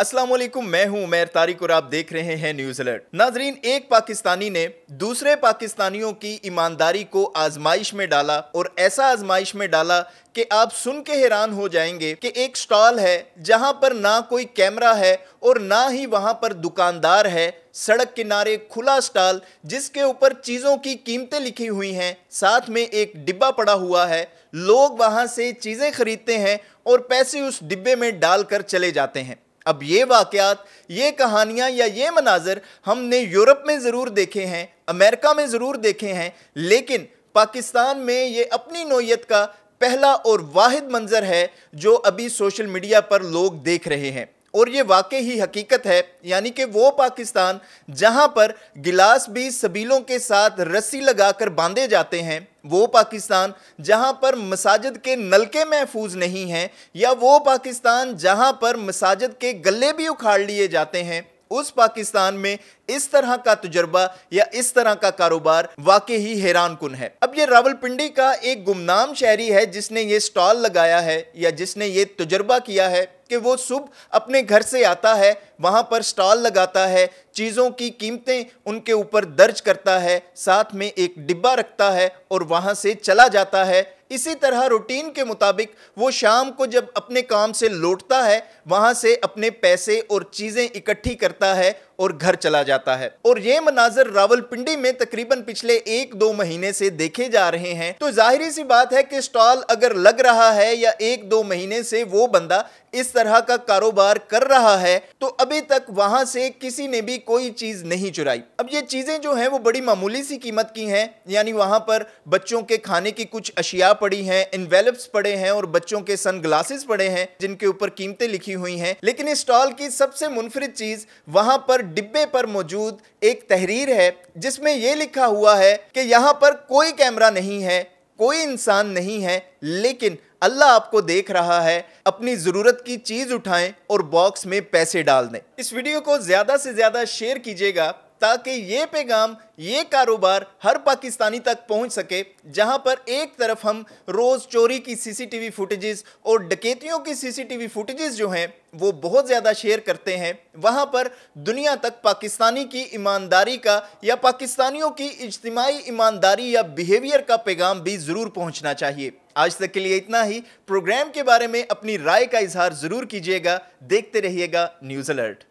असलम मैं हूं उमेर तारिक और आप देख रहे हैं न्यूज अलर्ट नाजरीन एक पाकिस्तानी ने दूसरे पाकिस्तानियों की ईमानदारी को आजमाइश में डाला और ऐसा आजमाइश में डाला कि आप सुन के हैरान हो जाएंगे कि एक स्टॉल है जहां पर ना कोई कैमरा है और ना ही वहां पर दुकानदार है सड़क किनारे खुला स्टॉल जिसके ऊपर चीज़ों की कीमतें लिखी हुई हैं साथ में एक डिब्बा पड़ा हुआ है लोग वहां से चीज़ें खरीदते हैं और पैसे उस डिब्बे में डालकर चले जाते हैं अब ये वाक़ात ये कहानियाँ या ये मनाजर हमने यूरोप में ज़रूर देखे हैं अमेरिका में ज़रूर देखे हैं लेकिन पाकिस्तान में ये अपनी नोयत का पहला और वाद मंज़र है जो अभी सोशल मीडिया पर लोग देख रहे हैं और ये वाकई ही हकीकत है यानी कि वो पाकिस्तान जहां पर गिलास भी सबीलों के साथ रस्सी लगाकर बांधे जाते हैं वो पाकिस्तान जहां पर मसाजिद के नलके महफूज नहीं हैं या वो पाकिस्तान जहां पर मसाजिद के गले भी उखाड़ लिए जाते हैं उस पाकिस्तान में इस तरह का तजर्बा या इस तरह का कारोबार वाकई ही हैरान कन है अब ये रावलपिंडी का एक गुमनाम शहरी है जिसने ये स्टॉल लगाया है या जिसने ये तजर्बा किया है कि वो सुबह अपने घर से आता है वहाँ पर स्टॉल लगाता है चीज़ों की कीमतें उनके ऊपर दर्ज करता है साथ में एक डिब्बा रखता है और वहाँ से चला जाता है इसी तरह रूटीन के मुताबिक वो शाम को जब अपने काम से लौटता है वहाँ से अपने पैसे और चीज़ें इकट्ठी करता है और घर चला जाता है और ये मनाजर रावलपिंडी में तकरीबन पिछले एक दो महीने से देखे जा रहे हैं तो जाहिर सी बात है कि स्टॉल अगर लग रहा है या एक दो महीने से वो बंदा इस तरह का कारोबार कर रहा है तो अभी तक वहां से किसी ने भी कोई चीज नहीं चुराई अब ये चीजें जो हैं वो बड़ी मामूली सी कीमत की हैं यानी वहां पर बच्चों के खाने की कुछ अशिया पड़ी हैं इन्वेलप्स पड़े हैं और बच्चों के सन पड़े हैं जिनके ऊपर कीमतें लिखी हुई हैं लेकिन इस स्टॉल की सबसे मुनफरद चीज वहां पर डिब्बे पर मौजूद एक तहरीर है जिसमें यह लिखा हुआ है कि यहाँ पर कोई कैमरा नहीं है कोई इंसान नहीं है लेकिन अल्लाह आपको देख रहा है अपनी ज़रूरत की चीज़ उठाएं और बॉक्स में पैसे डाल दें इस वीडियो को ज़्यादा से ज़्यादा शेयर कीजिएगा ताकि ये पैगाम ये कारोबार हर पाकिस्तानी तक पहुंच सके जहां पर एक तरफ हम रोज़ चोरी की सीसीटीवी फुटेजेस और डकैतियों की सीसीटीवी फुटेजेस जो हैं वो बहुत ज़्यादा शेयर करते हैं वहां पर दुनिया तक पाकिस्तानी की ईमानदारी का या पाकिस्तानियों की इज्तमाही ईमानदारी या बिहेवियर का पैगाम भी ज़रूर पहुँचना चाहिए आज तक के लिए इतना ही प्रोग्राम के बारे में अपनी राय का इजहार ज़रूर कीजिएगा देखते रहिएगा न्यूज़ अलर्ट